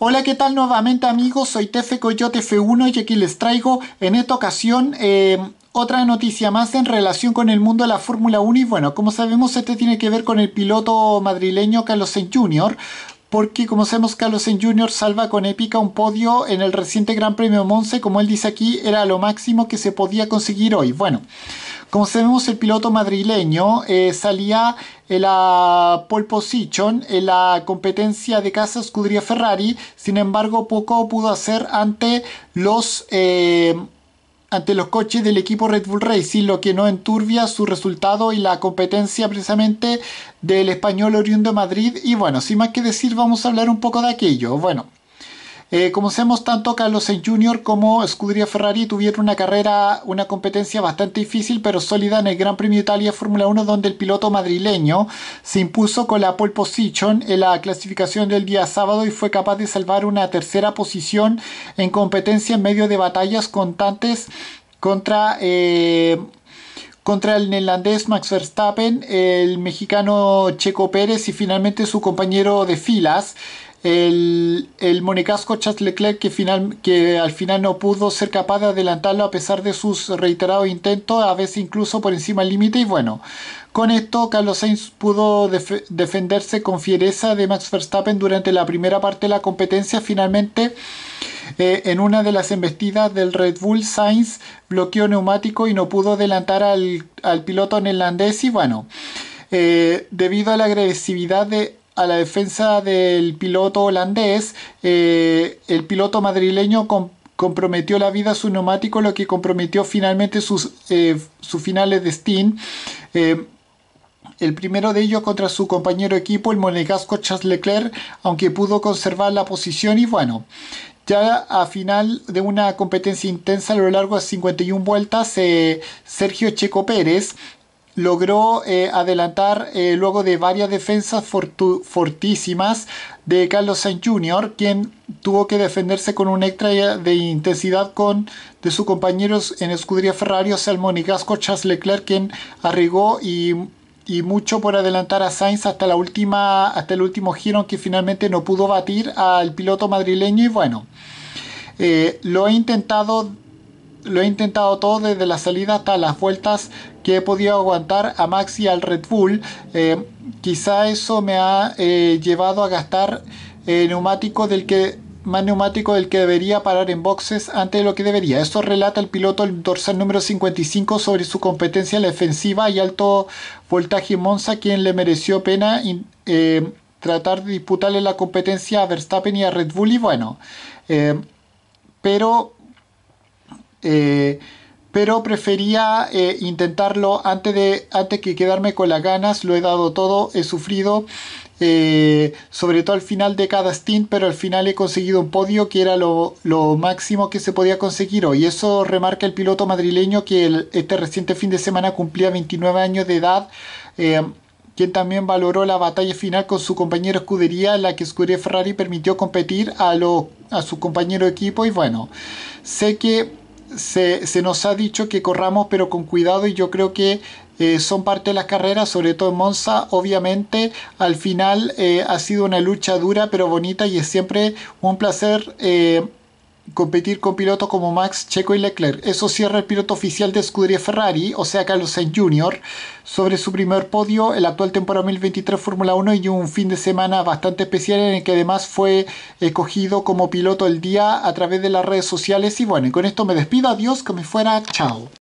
Hola, ¿qué tal nuevamente amigos? Soy Tefe Coyote F1 y aquí les traigo en esta ocasión eh, otra noticia más en relación con el mundo de la Fórmula 1 y bueno, como sabemos este tiene que ver con el piloto madrileño Carlos Sainz Jr., porque como sabemos Carlos Sainz Jr. salva con épica un podio en el reciente Gran Premio Monse, como él dice aquí, era lo máximo que se podía conseguir hoy. Bueno, como sabemos, el piloto madrileño eh, salía en la pole position en la competencia de casa escudería Ferrari, sin embargo poco pudo hacer ante los... Eh, ante los coches del equipo Red Bull Racing, lo que no enturbia su resultado y la competencia precisamente del español oriundo de Madrid. Y bueno, sin más que decir, vamos a hablar un poco de aquello. Bueno, eh, como sabemos, tanto Carlos Sainz Jr. como Scuderia Ferrari tuvieron una carrera, una competencia bastante difícil pero sólida en el Gran Premio de Italia Fórmula 1 donde el piloto madrileño se impuso con la pole position en la clasificación del día sábado y fue capaz de salvar una tercera posición en competencia en medio de batallas constantes contra... Eh, contra el neerlandés Max Verstappen, el mexicano Checo Pérez y finalmente su compañero de filas, el, el monegasco Charles Leclerc que, final, que al final no pudo ser capaz de adelantarlo a pesar de sus reiterados intentos, a veces incluso por encima del límite y bueno, con esto Carlos Sainz pudo defenderse con fiereza de Max Verstappen durante la primera parte de la competencia, finalmente... Eh, en una de las embestidas del Red Bull, Sainz bloqueó neumático y no pudo adelantar al, piloto neerlandés. Y bueno, eh, debido a la agresividad de a la defensa del piloto holandés, eh, el piloto madrileño comprometió la vida a su neumático, lo que comprometió finalmente sus, eh, sus finales de Steam. Eh, el primero de ellos contra su compañero equipo, el monegasco Charles Leclerc, aunque pudo conservar la posición y bueno, ya a final de una competencia intensa a lo largo de 51 vueltas, Sergio Checo Pérez logró eh, adelantar eh, luego de varias defensas fortísimas de Carlos Sainz Jr., quien tuvo que defenderse con un extra de intensidad con, de sus compañeros en escudería Ferrari, o sea, el Charles Leclerc, quien arrigó y, mucho por adelantar a Sainz hasta, la última, hasta el último giro, que finalmente no pudo batir al piloto madrileño. Y bueno, eh, lo he intentado lo he intentado todo desde la salida hasta las vueltas que he podido aguantar a Max y al Red Bull. Eh, quizá eso me ha eh, llevado a gastar eh, neumático del que más neumático del que debería parar en boxes antes de lo que debería. Esto relata el piloto el dorsal número 55 sobre su competencia la defensiva y alto voltaje Monza, quien le mereció pena tratar de disputarle la competencia a Verstappen y a Red Bull. Y bueno, pero eh, pero prefería eh, intentarlo antes, de, antes que quedarme con las ganas, lo he dado todo, he sufrido, eh, sobre todo al final de cada stint, pero al final he conseguido un podio que era lo, máximo que se podía conseguir hoy. Eso remarca el piloto madrileño que este reciente fin de semana cumplía 29 años de edad. quien también valoró la batalla final con su compañero escudería, en la que escudería Ferrari permitió competir a, lo, a su compañero equipo. Y bueno, sé que se, se, nos ha dicho que corramos pero con cuidado y yo creo que eh, son parte de las carreras, sobre todo en Monza, obviamente al final eh, ha sido una lucha dura pero bonita y es siempre un placer. Eh, competir con pilotos como Max, Checo y Leclerc. Eso cierra el piloto oficial de Scuderia Ferrari, o sea Carlos Sainz Jr., sobre su primer podio en la actual temporada 2023 Fórmula 1 y un fin de semana bastante especial en el que además fue escogido como piloto el día a través de las redes sociales. Y bueno, con esto me despido, adiós, que me fuera, chao.